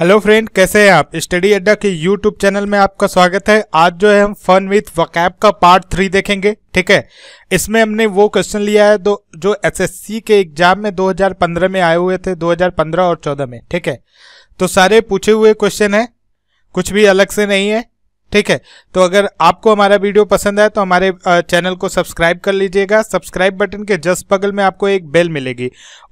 hello friend कैसे हैं आप स्टडी अड्डा के यूट्यूब चैनल में आपका स्वागत है आज जो है हम फन विथ वक़ैब का पार्ट थ्री देखेंगे ठीक है इसमें हमने वो क्वेश्चन लिया है दो जो एसएससी के एग्जाम में 2015 में आए हुए थे 2015 और 14 में ठीक है तो सारे पूछे हुए क्वेश्चन हैं कुछ भी अलग से नहीं है ठीक है तो अगर आपको हमारा वीडियो पसंद आए तो हमारे चैनल को सब्सक्राइब कर लीजिएगा सब्सक्राइब बटन के जस्ट बगल में आपको एक बेल मिलेगी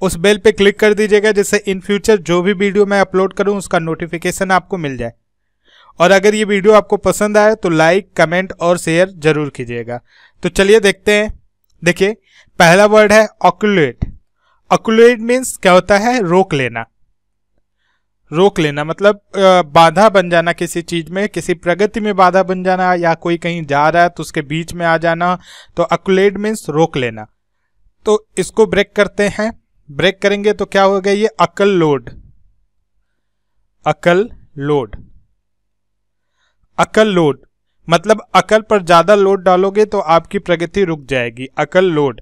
उस बेल पे क्लिक कर दीजिएगा जिससे इन फ्यूचर जो भी वीडियो मैं अपलोड करूँ उसका नोटिफिकेशन आपको मिल जाए और अगर ये वीडियो आपको पसंद आए तो लाइक कमेंट और शेयर जरूर कीजिएगा तो चलिए देखते हैं देखिए पहला वर्ड है ऑक्यूलेट ऑक्यूलेट मीन्स क्या होता है रोक लेना रोक लेना मतलब बाधा बन जाना किसी चीज में किसी प्रगति में बाधा बन जाना या कोई कहीं जा रहा है तो उसके बीच में आ जाना तो अकुलेट मीन्स रोक लेना तो इसको ब्रेक करते हैं ब्रेक करेंगे तो क्या होगा ये अकल लोड अकल लोड अकल लोड मतलब अकल पर ज्यादा लोड डालोगे तो आपकी प्रगति रुक जाएगी अकल लोड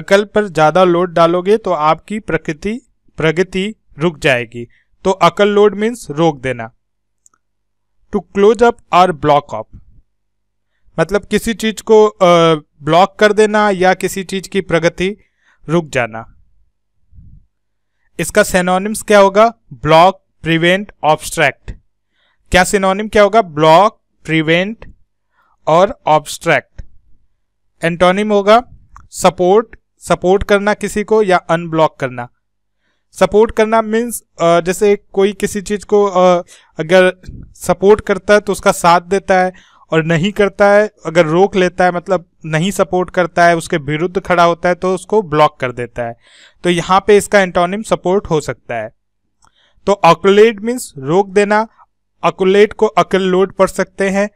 अकल पर ज्यादा लोड डालोगे तो आपकी प्रकृति प्रगति रुक जाएगी तो अकल लोड मीन्स रोक देना टू क्लोज अप और ब्लॉक ऑफ मतलब किसी चीज को ब्लॉक कर देना या किसी चीज की प्रगति रुक जाना इसका सेनोनिम्स क्या होगा ब्लॉक प्रिवेंट ऑब्स्ट्रैक्ट क्या सिनोनिम क्या होगा ब्लॉक प्रिवेंट और ऑब्स्ट्रैक्ट एंटोनिम होगा सपोर्ट सपोर्ट करना किसी को या अनब्लॉक करना सपोर्ट करना मीन्स जैसे कोई किसी चीज को अगर सपोर्ट करता है तो उसका साथ देता है और नहीं करता है अगर रोक लेता है मतलब नहीं सपोर्ट करता है उसके विरुद्ध खड़ा होता है तो उसको ब्लॉक कर देता है तो यहाँ पे इसका एंटोनिम सपोर्ट हो सकता है तो अकुलेट मीन्स रोक देना अकुलेट को अकल लोड पड़ सकते हैं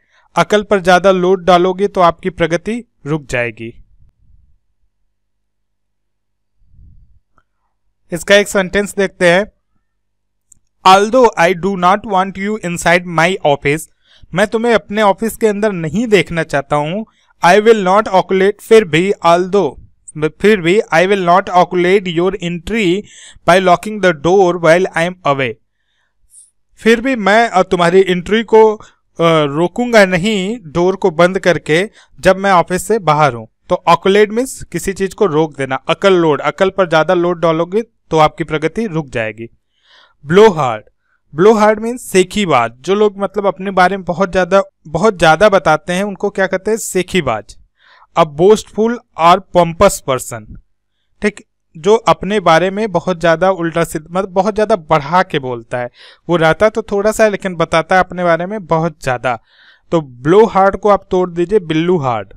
अकल पर ज्यादा लोड डालोगे तो आपकी प्रगति रुक जाएगी इसका एक सेंटेंस देखते हैं दो I do not want you inside my office मैं तुम्हें अपने ऑफिस के अंदर नहीं देखना चाहता हूँ आई विल नॉट ऑकुलेट फिर भी दो फिर भी I will not occlude your entry by locking the door while I am away फिर भी मैं तुम्हारी एंट्री को रोकूंगा नहीं डोर को बंद करके जब मैं ऑफिस से बाहर हूं तो ऑकुलेट मीन्स किसी चीज को रोक देना अकल लोड अकल पर ज्यादा लोड डालोगे तो आपकी प्रगति रुक जाएगी blow hard blow hard means बाज जो लोग मतलब अपने बारे में बहुत ज़्यादा बहुत ज़्यादा बताते हैं उनको क्या कहते हैं बाज अ बोस्टफुल और पम्पस पर्सन ठीक जो अपने बारे में बहुत ज़्यादा उल्टा सिद्ध मतलब बहुत ज़्यादा बढ़ा के बोलता है वो रहता तो थोड़ा सा लेकिन बताता है अपने बारे में बहुत ज़्यादा तो ब्लो हार्ड को आप तोड़ दीजिए blow hard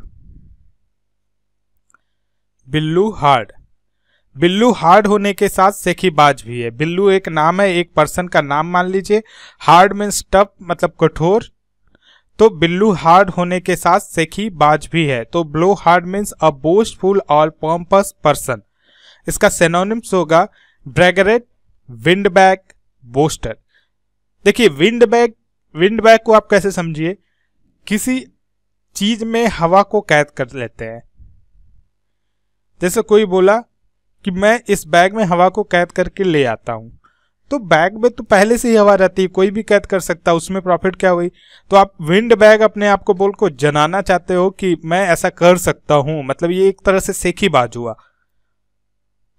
blow hard blow hard होने के साथ सेखीबाज भी है बिल्लू एक नाम है एक पर्सन का नाम मान लीजिए हार्ड मीन्स टफ मतलब कठोर तो बिल्लू हार्ड होने के साथ सेखी बाज भी है तो blow hard means a boastful और पॉम्पस पर्सन इसका सेनोनिम्स होगा ब्रेगरेट विंड बैग बोस्टर देखिए विंड बैग विंड बैग को आप कैसे समझिए किसी चीज में हवा को कैद कर लेते हैं जैसे कोई बोला कि मैं इस बैग में हवा को कैद करके ले आता हूँ तो बैग में तो पहले से ही हवा रहती है कोई भी कैद कर सकता है उसमें प्रॉफिट क्या हुई तो आप विंड बैग अपने आप को बोल को जनाना चाहते हो कि मैं ऐसा कर सकता हूं मतलब ये एक तरह से सेखीबाज हुआ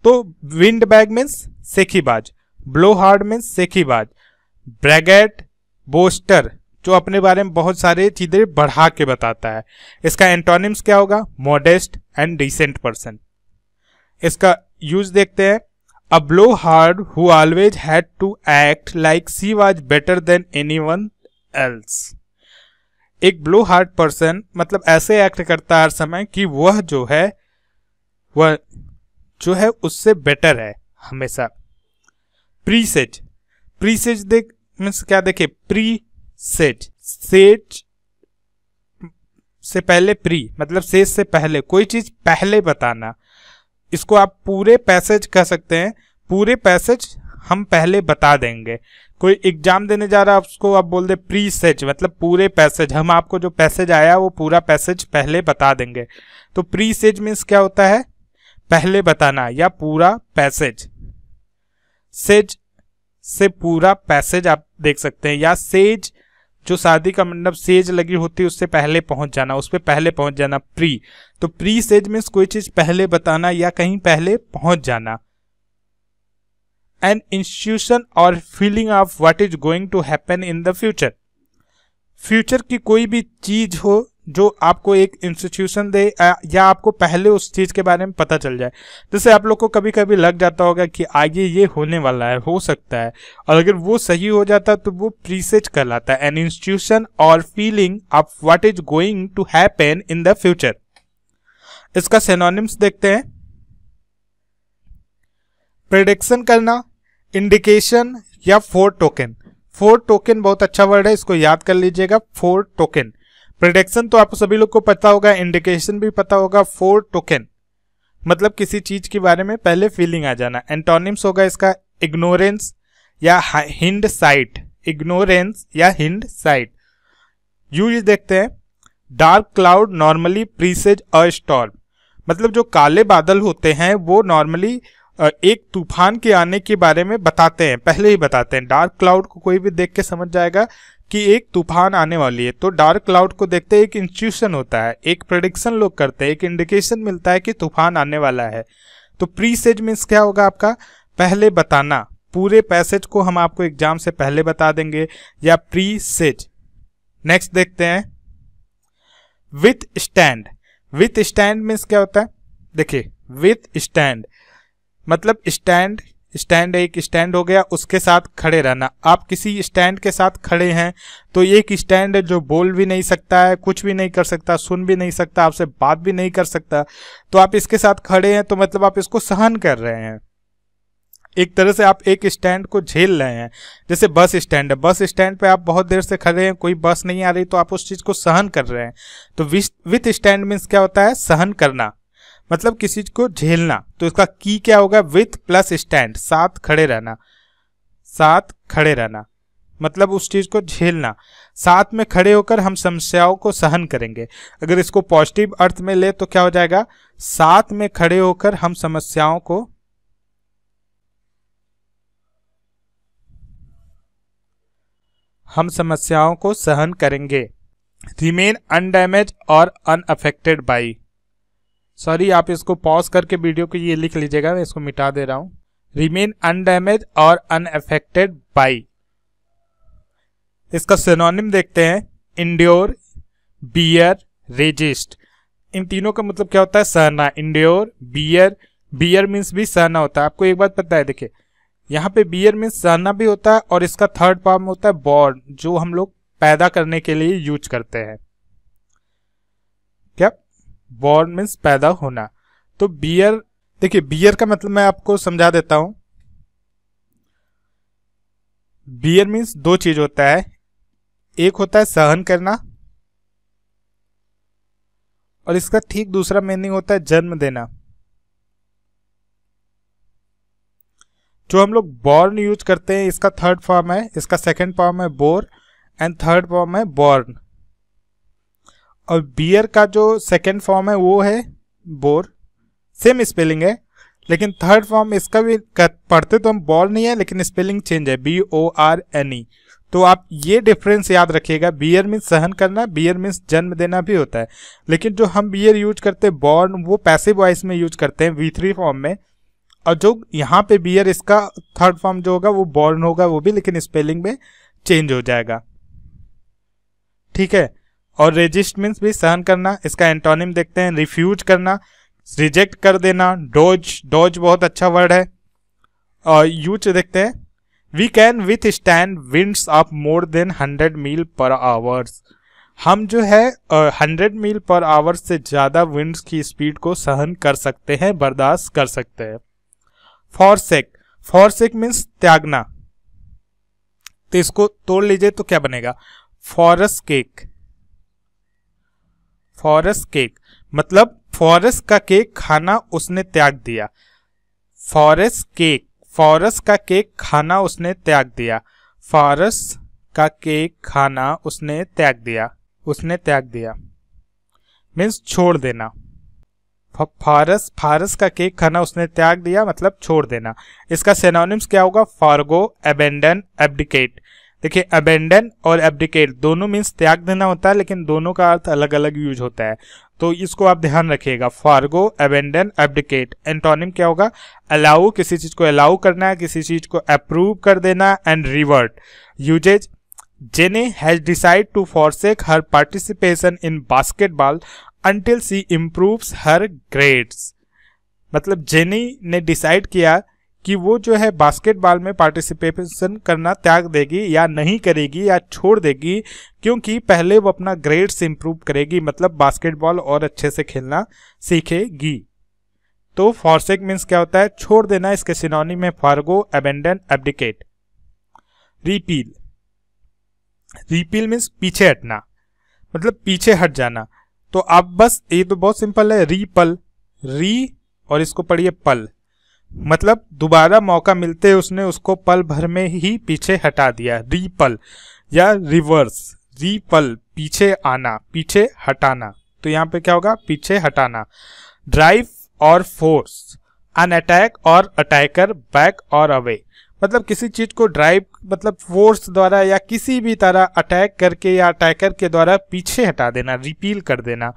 तो विंड बैग मीन्स बाज ब्लो हार्ड मीन्स बाज ब्रैगेट बोस्टर जो अपने बारे में बहुत सारे चीजें बढ़ा के बताता है इसका एंटोनिम्स क्या होगा मॉडेस्ट एंड डिसेंट पर्सन इसका यूज देखते हैं a blow hard who always had to act like she was better than anyone else एक ब्लो हार्ट पर्सन मतलब ऐसे एक्ट करता हर समय कि वह जो है वह जो है उससे बेटर है हमेशा प्री सेज प्री सेज देख मीन्स क्या देखे प्री सेज सेज से पहले प्री मतलब सेज से पहले कोई चीज पहले बताना इसको आप पूरे पैसेज कह सकते हैं पूरे पैसेज हम पहले बता देंगे कोई एग्जाम देने जा रहा है उसको आप बोल दे प्री सेज मतलब पूरे पैसेज हम आपको जो पैसेज आया वो पूरा पैसेज पहले बता देंगे तो प्री सेज मीन्स क्या होता है पहले बताना या पूरा पैसेज सेज से पूरा पैसेज आप देख सकते हैं या सेज जो शादी का मंडप मतलब सेज लगी होती है उससे पहले पहुंच जाना उस पर पहले पहुंच जाना प्री तो प्री सेज में कोई चीज पहले बताना या कहीं पहले पहुंच जाना एन इंस्टीट्यूशन और feeling of what is going to happen in the future future की कोई भी चीज हो जो आपको एक इंस्टीट्यूशन दे या आपको पहले उस चीज़ के बारे में पता चल जाए जैसे आप लोग को कभी कभी लग जाता होगा कि आगे ये होने वाला है हो सकता है और अगर वो सही हो जाता तो वो प्रीसेज कहलाता है एन इंस्टीट्यूशन और feeling of what is going to happen in the future इसका सेनोनिम्स देखते हैं प्रडिक्शन करना इंडिकेशन या फोर टोकन फोर टोकन बहुत अच्छा वर्ड है इसको याद कर लीजिएगा फोर टोकन प्रोडक्शन तो आप सभी लोग को पता होगा इंडिकेशन भी पता होगा फोर टोकन मतलब किसी चीज के बारे में पहले फीलिंग आ जाना एंटोनिम्स होगा इसका इग्नोरेंस या हिंड साइट इग्नोरेंस या हिंड साइट यूज देखते हैं dark cloud normally presage a storm मतलब जो काले बादल होते हैं वो नॉर्मली एक तूफान के आने के बारे में बताते हैं पहले ही बताते हैं डार्क क्लाउड को कोई भी देख के समझ जाएगा कि एक तूफान आने वाली है तो डार्क क्लाउड को देखते एक इंस्टीट्यूशन होता है एक प्रडिक्शन लोग करते हैं एक इंडिकेशन मिलता है कि तूफान आने वाला है तो प्री सेज मीन्स क्या होगा आपका पहले बताना पूरे पैसेज को हम आपको एग्जाम से पहले बता देंगे या प्री सेज नेक्स्ट देखते हैं withstand withstand means क्या होता है देखिए विथ स्टैंड मतलब स्टैंड स्टैंड एक स्टैंड हो गया उसके साथ खड़े रहना आप किसी स्टैंड के साथ खड़े हैं तो एक स्टैंड जो बोल भी नहीं सकता है कुछ भी नहीं कर सकता सुन भी नहीं सकता आपसे बात भी नहीं कर सकता तो आप इसके साथ खड़े हैं तो मतलब आप इसको सहन कर रहे हैं एक तरह से आप एक स्टैंड को झेल रहे हैं जैसे बस स्टैंड है बस स्टैंड पे आप बहुत देर से खड़े हैं कोई बस नहीं आ रही तो आप उस चीज़ को सहन कर रहे हैं तो विथ स्टैंड मीन्स क्या होता है सहन करना मतलब किसी को झेलना तो इसका की क्या होगा विथ प्लस स्टैंड साथ खड़े रहना साथ खड़े रहना मतलब उस चीज को झेलना साथ में खड़े होकर हम समस्याओं को सहन करेंगे अगर इसको पॉजिटिव अर्थ में ले तो क्या हो जाएगा साथ में खड़े होकर हम समस्याओं को हम समस्याओं को सहन करेंगे रिमेन अनडैमेज और अनअफेक्टेड बाई सॉरी आप इसको पॉज करके वीडियो को ये लिख लीजिएगा मैं इसको मिटा दे रहा हूँ रिमेन अनडैमेज और अनएफेक्टेड बाई इसका सिनोनिम देखते हैं इंड्योर बियर रेजिस्ट इन तीनों का मतलब क्या होता है सहना इंड्योर बियर बियर मीन्स भी सहना होता है आपको एक बात पता है देखिए यहाँ पे बियर मीन्स सहना भी होता है और इसका थर्ड फॉर्म होता है बॉर्न जो हम लोग पैदा करने के लिए यूज करते हैं बॉर्न मीन्स पैदा होना तो बियर देखिए बियर का मतलब मैं आपको समझा देता हूं बियर मीन्स दो चीज होता है एक होता है सहन करना और इसका ठीक दूसरा मीनिंग होता है जन्म देना जो हम लोग बॉर्न यूज करते हैं इसका थर्ड फॉर्म है इसका सेकंड फॉर्म है बोर एंड थर्ड फॉर्म है बॉर्न और बियर का जो सेकेंड फॉर्म है वो है बोर सेम स्पेलिंग है लेकिन थर्ड फॉर्म इसका भी पढ़ते तो हम बॉल नहीं है लेकिन स्पेलिंग चेंज है B O R N E तो आप ये डिफरेंस याद रखिएगा बियर मीन्स सहन करना बियर मीन्स जन्म देना भी होता है लेकिन जो हम बियर यूज करते हैं बॉर्न वो पैसिव वॉइस में यूज करते हैं वी थ्री फॉर्म में और जो यहाँ पे बियर इसका थर्ड फॉर्म जो होगा वो बॉर्न होगा वो भी लेकिन स्पेलिंग में चेंज हो जाएगा ठीक है और रेजिस्ट मीन्स भी सहन करना इसका एंटोनिम देखते हैं रिफ्यूज करना रिजेक्ट कर देना डोज डोज बहुत अच्छा वर्ड है और यूज देखते हैं we can withstand winds of more than hundred mile per hours हम जो है हंड्रेड मील पर आवर्स से ज़्यादा विंड्स की स्पीड को सहन कर सकते हैं बर्दाश्त कर सकते हैं फॉरसेक फॉरसेक मीन्स त्यागना तो इसको तोड़ लीजिए तो क्या बनेगा फॉरस केक फॉरस केक मतलब फॉरस का केक खाना उसने त्याग दिया फॉरस केक फॉरस का केक खाना उसने त्याग दिया फॉरस का केक खाना उसने त्याग दिया उसने त्याग दिया मीन्स छोड़ देना फारस फारस का केक खाना उसने त्याग दिया मतलब छोड़ देना इसका सेनोनिम्स क्या होगा फार्गो एबेंडन एबडिकेट देखिए अबेंडन और एब्डिकेट दोनों मीन्स त्याग देना होता है लेकिन दोनों का अर्थ अलग अलग यूज होता है तो इसको आप ध्यान रखिएगा फार्गो एबेंडन एब्डिकेट एंटोनिम क्या होगा अलाउ किसी चीज को अलाउ करना किसी चीज को अप्रूव कर देना and revert usages Jane has decided to forsake her participation in basketball until she improves her grades मतलब जेनी ने डिसाइड किया कि वो जो है बास्केटबॉल में पार्टिसिपेशन करना त्याग देगी या नहीं करेगी या छोड़ देगी क्योंकि पहले वो अपना ग्रेड्स इंप्रूव करेगी मतलब बास्केटबॉल और अच्छे से खेलना सीखेगी तो फॉरसेक मीन्स क्या होता है छोड़ देना इसके synonym forgo abandon abdicate repel repel means पीछे हटना मतलब पीछे हट जाना तो आप बस ये तो बहुत सिंपल है रीपल री और इसको पढ़िए पल मतलब दोबारा मौका मिलते उसने उसको पल भर में ही पीछे हटा दिया रीपल या रिवर्स रीपल पीछे आना पीछे हटाना तो यहाँ पे क्या होगा पीछे हटाना ड्राइव और फोर्स अन अटैक और अटैकर बैक और अवे मतलब किसी चीज को ड्राइव मतलब फोर्स द्वारा या किसी भी तरह अटैक करके या अटैकर के द्वारा पीछे हटा देना रिपील कर देना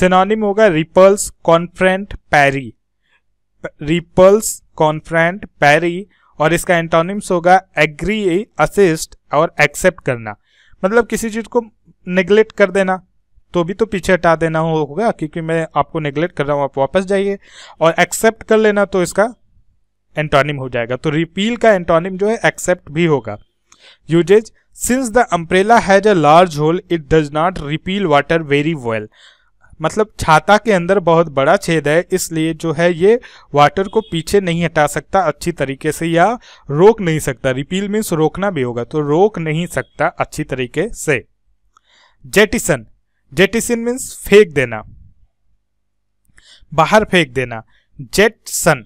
सिनोनिम होगा रिपल्स कॉन्फ्रेंट पैरी रिपल्स कॉन्फ्रेंट पैरी और इसका एंटोनिम्स होगा एग्री असिस्ट और एक्सेप्ट करना मतलब किसी चीज को नेग्लेक्ट कर देना तो भी तो पीछे हटा देना होगा क्योंकि मैं आपको नेग्लेक्ट कर रहा हूँ आप वापस जाइए और एक्सेप्ट कर लेना तो इसका एंटोनिम हो जाएगा तो रिपील का एंटोनिम जो है एक्सेप्ट भी होगा usages since the umbrella has a large hole it does not repel water very well मतलब छाता के अंदर बहुत बड़ा छेद है इसलिए जो है ये वाटर को पीछे नहीं हटा सकता अच्छी तरीके से या रोक नहीं सकता रिपील मीन्स रोकना भी होगा तो रोक नहीं सकता अच्छी तरीके से जेटिसन जेटिसन मीन्स फेंक देना बाहर फेंक देना जेट सन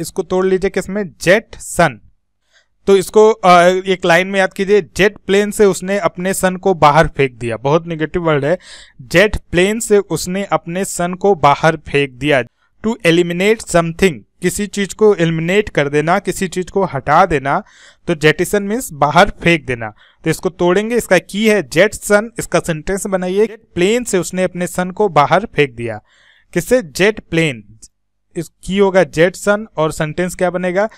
इसको तोड़ लीजिए किसमें जेट सन तो इसको एक लाइन में याद कीजिए जेट प्लेन से उसने अपने सन को बाहर फेंक दिया बहुत निगेटिव वर्ड है जेट प्लेन से उसने अपने सन को बाहर फेंक दिया टू एलिमिनेट समथिंग किसी चीज को एलिमिनेट कर देना किसी चीज को हटा देना तो जेटिसन मीन्स बाहर फेंक देना तो इसको तोड़ेंगे इसका की है जेट सन इसका सेंटेंस बनाइए प्लेन से उसने अपने सन को बाहर फेंक दिया किससे जेट प्लेन इस की होगा जेट सन और सेंटेंस क्या बनेगा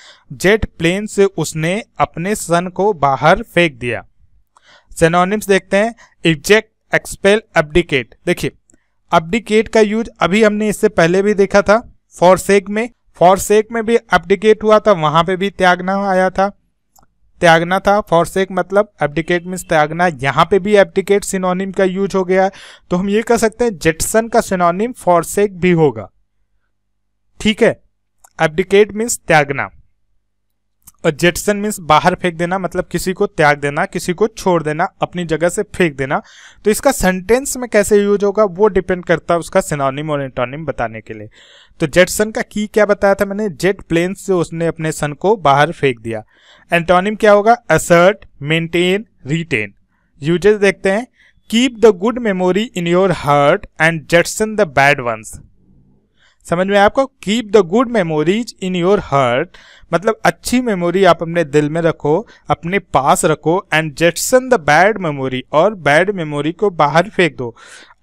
जेट प्लेन से उसने अपने सन को बाहर फेंक दिया सेनोनिम्स देखते हैं एग्जैक्ट एक्सपेल अपडिकेट देखिए अपडिकेट का यूज अभी हमने इससे पहले भी देखा था फॉरसेक में फॉरसेक में भी अपडिकेट हुआ था वहां पे भी त्यागना आया था त्यागना था फॉरसेक मतलब अपडिकेट मीन त्यागना यहाँ पे भी एब्डिकेट सिनोनिम का यूज हो गया तो हम ये कह सकते हैं जेटसन का सिनोनिम फॉरसेक भी होगा ठीक है एबडिकेट मीन्स त्यागना और जेटसन मीन्स बाहर फेंक देना मतलब किसी को त्याग देना किसी को छोड़ देना अपनी जगह से फेंक देना तो इसका सेंटेंस में कैसे यूज होगा वो डिपेंड करता है उसका सिनोनिम और एंटोनिम बताने के लिए तो जेटसन का की क्या बताया था मैंने जेट प्लेन से उसने अपने सन को बाहर फेंक दिया एंटोनिम क्या होगा असर्ट मेंटेन रिटेन यूजेस देखते हैं keep the good memory in your heart and jettison the bad ones समझ में आपको keep the good memories in your heart मतलब अच्छी मेमोरी आप अपने दिल में रखो अपने पास रखो and jettison the bad memory और बैड मेमोरी को बाहर फेंक दो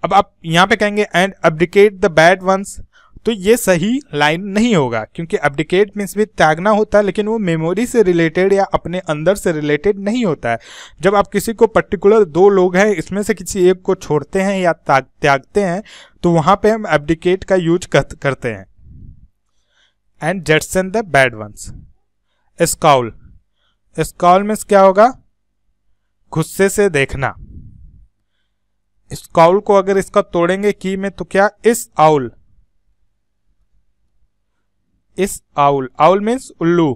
अब आप यहाँ पे कहेंगे and abdicate the bad ones तो ये सही लाइन नहीं होगा क्योंकि अपडिकेट मीन्स भी त्यागना होता है लेकिन वो मेमोरी से रिलेटेड या अपने अंदर से रिलेटेड नहीं होता है जब आप किसी को पर्टिकुलर दो लोग हैं इसमें से किसी एक को छोड़ते हैं या त्यागते हैं तो वहाँ पे हम एबडिकेट का यूज करते हैं and jettison the bad ones scowl scowl means क्या होगा गुस्से से देखना स्काउल को अगर इसका तोड़ेंगे की में तो क्या इस आउल इस आउल आउल मीन्स उल्लू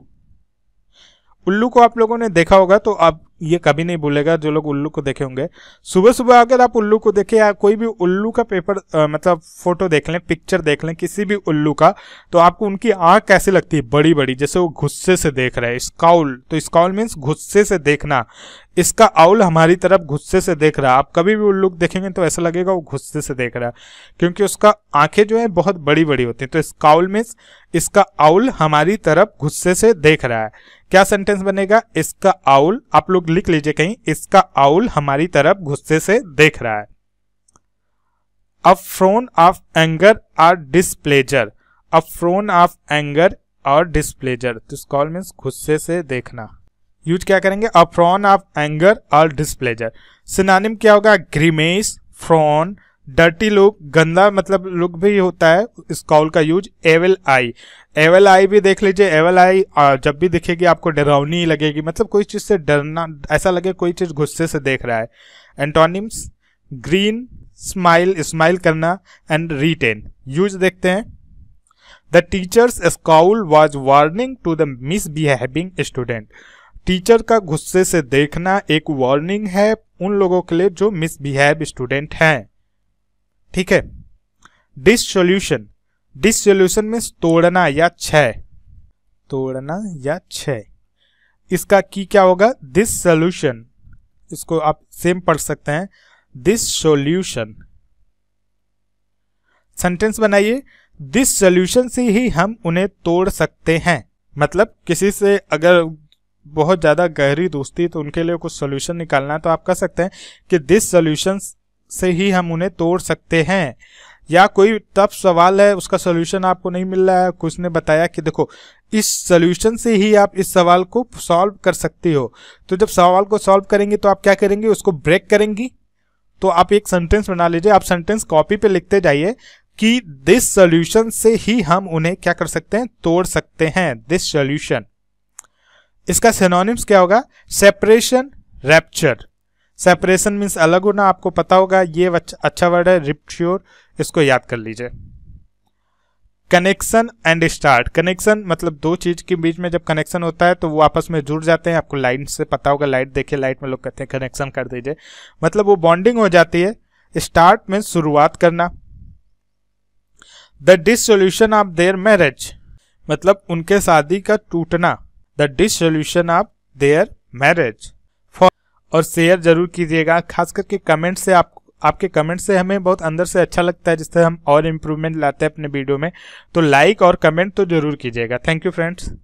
उल्लू को आप लोगों ने देखा होगा तो आप ये कभी नहीं भूलेगा जो लोग उल्लू को देखे होंगे सुबह सुबह अगर आप उल्लू को देखें या कोई भी उल्लू का पेपर आ, मतलब फोटो देख लें पिक्चर देख लें किसी भी उल्लू का तो आपको उनकी आंख कैसी लगती है बड़ी बड़ी जैसे वो गुस्से से देख रहे हैं स्काउल तो स्काउल मीन्स गुस्से से देखना इसका आउल हमारी तरफ गुस्से से देख रहा है आप कभी भी उल्लू देखेंगे तो ऐसा लगेगा वो गुस्से से देख रहा है क्योंकि उसका आंखें जो है बहुत बड़ी बड़ी होती हैं तो स्काउल मीन्स इसका आउल हमारी तरफ गुस्से से देख रहा है क्या सेंटेंस बनेगा इसका आउल आप लोग लिख लीजिए कहीं इसका आउल हमारी तरफ गुस्से से देख रहा है a frown of anger or displeasure a frown of anger और डिस्प्लेजर तो स्कॉल मीन्स गुस्से से देखना यूज क्या करेंगे अफ्रॉन ऑफ एंगर और डिस्प्लेजर सिनानिम क्या होगा ग्रीमेस फ्रॉन डर्टी लुक गंदा मतलब लुक भी होता है इस कॉल का यूज एवल आई एवल आई भी देख लीजिए एवल आई जब भी दिखेगी आपको डरावनी लगेगी मतलब कोई चीज़ से डरना ऐसा लगे कोई चीज़ गुस्से से देख रहा है एंटोनिम्स ग्रीन स्माइल स्माइल करना एंड रिटेन यूज देखते हैं the teacher's scowl was warning to the misbehaving student teacher का गुस्से से देखना एक वार्निंग है उन लोगों के लिए जो मिसबिहेव स्टूडेंट हैं ठीक है डिसोल्यूशन डिसोल्यूशन मीन्स तोड़ना या छः तोड़ना या छः इसका की क्या होगा दिस सोल्यूशन इसको आप सेम पढ़ सकते हैं दिस सोल्यूशन सेंटेंस बनाइए दिस सोल्यूशन से ही हम उन्हें तोड़ सकते हैं मतलब किसी से अगर बहुत ज़्यादा गहरी दोस्ती तो उनके लिए कुछ सोल्यूशन निकालना तो आप कह सकते हैं कि दिस सोल्यूशन से ही हम उन्हें तोड़ सकते हैं या कोई टफ सवाल है उसका सोल्यूशन आपको नहीं मिल रहा है कुछ ने बताया कि देखो इस सोल्यूशन से ही आप इस सवाल को सॉल्व कर सकते हो तो जब सवाल को सॉल्व करेंगे तो आप क्या करेंगे उसको ब्रेक करेंगी तो आप एक सेंटेंस बना लीजिए आप सेंटेंस कॉपी पे लिखते जाइए कि दिस सोल्यूशन से ही हम उन्हें क्या कर सकते हैं तोड़ सकते हैं दिस सोल्यूशन इसका सेनोनिम्स क्या होगा सेपरेशन रैप्चर सेपरेशन मीन्स अलग होना आपको पता होगा ये अच्छा वर्ड है रिप्च्योर इसको याद कर लीजिए कनेक्शन एंड स्टार्ट कनेक्शन मतलब दो चीज के बीच में जब कनेक्शन होता है तो वो आपस में जुड़ जाते हैं आपको लाइट से पता होगा लाइट देखिए लाइट में लोग कहते हैं कनेक्शन कर दीजिए मतलब वो बॉन्डिंग हो जाती है स्टार्ट में शुरुआत करना the dissolution solution of their marriage मतलब उनके शादी का टूटना the dissolution of their marriage for और शेयर जरूर कीजिएगा खास करके कमेंट से आप आपके कमेंट से हमें बहुत अंदर से अच्छा लगता है जिससे हम और इम्प्रूवमेंट लाते हैं अपने वीडियो में तो लाइक और कमेंट तो जरूर कीजिएगा थैंक यू फ्रेंड्स